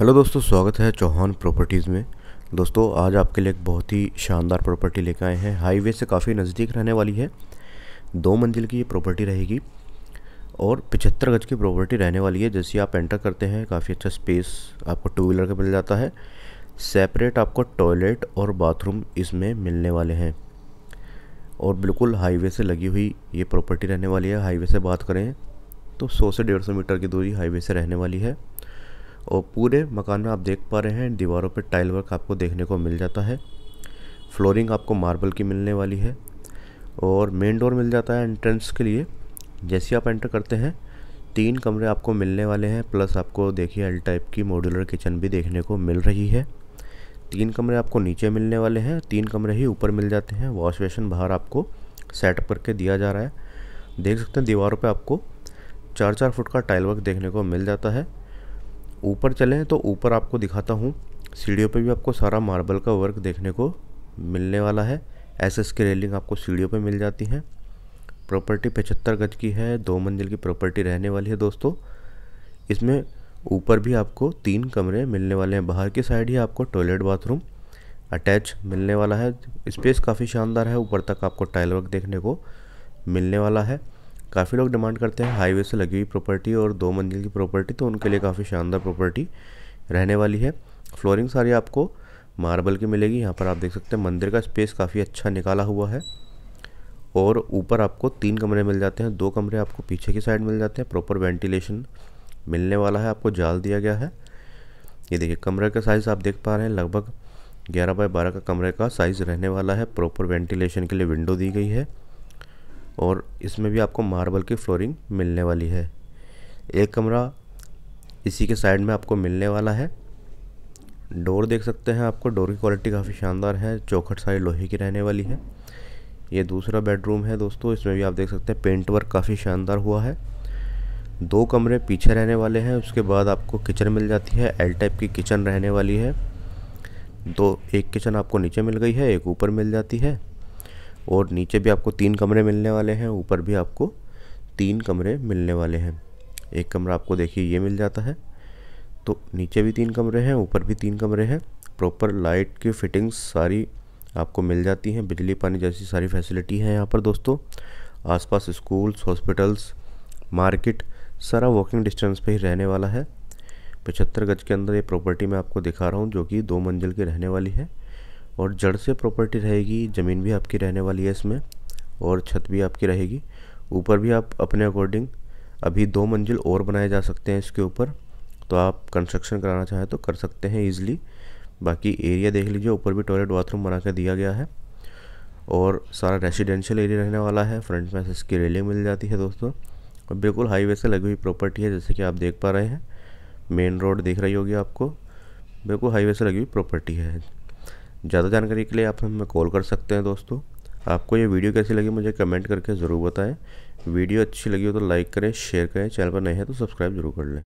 hello दोस्तों स्वागत है चौहान प्रॉपर्टीज़ में दोस्तों आज आपके लिए एक बहुत ही शानदार प्रॉपर्टी लेकर आए हैं हाईवे से काफ़ी नज़दीक रहने वाली है दो मंजिल की ये प्रॉपर्टी रहेगी और पिछहत्तर गज की प्रॉपर्टी रहने वाली है जैसे आप एंटर करते हैं काफ़ी अच्छा स्पेस आपको टू व्हीलर का मिल जाता है सेपरेट आपको टॉयलेट और बाथरूम इसमें मिलने वाले हैं और बिल्कुल हाईवे से लगी हुई ये प्रॉपर्टी रहने वाली है हाईवे से बात करें तो सौ से डेढ़ सौ मीटर की दूरी हाईवे से रहने वाली है और पूरे मकान में आप देख पा रहे हैं दीवारों पर टाइल वर्क आपको देखने को मिल जाता है फ्लोरिंग आपको मार्बल की मिलने वाली है और मेन डोर मिल जाता है एंट्रेंस के लिए जैसे आप एंटर करते हैं तीन कमरे आपको मिलने वाले हैं प्लस आपको देखिए एल टाइप की मॉड्यूलर किचन भी देखने को मिल रही है तीन कमरे आपको नीचे मिलने वाले हैं तीन कमरे ही ऊपर मिल जाते हैं वॉश बेसन बाहर आपको सेटअप करके दिया जा रहा है देख सकते हैं दीवारों पे आपको चार चार फुट का टाइल वर्क देखने को मिल जाता है ऊपर चलें तो ऊपर आपको दिखाता हूँ सीढ़ियों पे भी आपको सारा मार्बल का वर्क देखने को मिलने वाला है एस एस की रेलिंग आपको सीढ़ियों पे मिल जाती है प्रॉपर्टी पचहत्तर गज की है दो मंजिल की प्रॉपर्टी रहने वाली है दोस्तों इसमें ऊपर भी आपको तीन कमरे मिलने वाले हैं बाहर की साइड ही आपको टॉयलेट बाथरूम अटैच मिलने वाला है स्पेस काफ़ी शानदार है ऊपर तक आपको टाइल वर्क देखने को मिलने वाला है काफ़ी लोग डिमांड करते हैं हाईवे से लगी हुई प्रॉपर्टी और दो मंजिल की प्रॉपर्टी तो उनके लिए काफ़ी शानदार प्रॉपर्टी रहने वाली है फ्लोरिंग सारी आपको मार्बल की मिलेगी यहाँ पर आप देख सकते हैं मंदिर का स्पेस काफ़ी अच्छा निकाला हुआ है और ऊपर आपको तीन कमरे मिल जाते हैं दो कमरे आपको पीछे की साइड मिल जाते हैं प्रॉपर वेंटिलेशन मिलने वाला है आपको जाल दिया गया है ये देखिए कमरे का साइज़ आप देख पा रहे हैं लगभग 11 बाय 12 का कमरे का साइज़ रहने वाला है प्रॉपर वेंटिलेशन के लिए विंडो दी गई है और इसमें भी आपको मार्बल की फ्लोरिंग मिलने वाली है एक कमरा इसी के साइड में आपको मिलने वाला है डोर देख सकते हैं आपको डोर की क्वालिटी काफ़ी शानदार है चौखट सारी लोहे की रहने वाली है ये दूसरा बेडरूम है दोस्तों इसमें भी आप देख सकते हैं पेंट वर्क काफ़ी शानदार हुआ है दो कमरे पीछे रहने वाले हैं उसके बाद आपको किचन मिल जाती है एल टाइप की किचन रहने वाली है दो एक किचन आपको नीचे मिल गई है एक ऊपर मिल जाती है और नीचे भी आपको तीन कमरे मिलने वाले हैं ऊपर भी आपको तीन कमरे मिलने वाले हैं एक कमरा आपको देखिए ये मिल जाता है तो नीचे भी तीन कमरे हैं ऊपर भी तीन कमरे हैं प्रॉपर लाइट की फिटिंग्स सारी आपको मिल जाती हैं बिजली पानी जैसी सारी फैसिलिटी है यहाँ पर दोस्तों आसपास स्कूल्स हॉस्पिटल्स मार्केट सारा वॉकिंग डिस्टेंस पे ही रहने वाला है पचहत्तर गज के अंदर ये प्रॉपर्टी मैं आपको दिखा रहा हूँ जो कि दो मंजिल की रहने वाली है और जड़ से प्रॉपर्टी रहेगी ज़मीन भी आपकी रहने वाली है इसमें और छत भी आपकी रहेगी ऊपर भी आप अपने अकॉर्डिंग अभी दो मंजिल और बनाए जा सकते हैं इसके ऊपर तो आप कंस्ट्रक्शन कराना चाहें तो कर सकते हैं ईज़िली बाकी एरिया देख लीजिए ऊपर भी टॉयलेट बाथरूम बना कर दिया गया है और सारा रेसिडेंशियल एरिया रहने वाला है फ्रंट में इसकी रेलिंग मिल जाती है दोस्तों और बिल्कुल हाईवे से लगी हुई प्रॉपर्टी है जैसे कि आप देख पा रहे हैं मेन रोड देख रही होगी आपको बिल्कुल हाईवे से लगी हुई प्रॉपर्टी है ज़्यादा जानकारी के लिए आप हमें कॉल कर सकते हैं दोस्तों आपको ये वीडियो कैसी लगी मुझे कमेंट करके ज़रूर बताएं वीडियो अच्छी लगी हो तो लाइक करें शेयर करें चैनल पर नए हैं तो सब्सक्राइब जरूर कर लें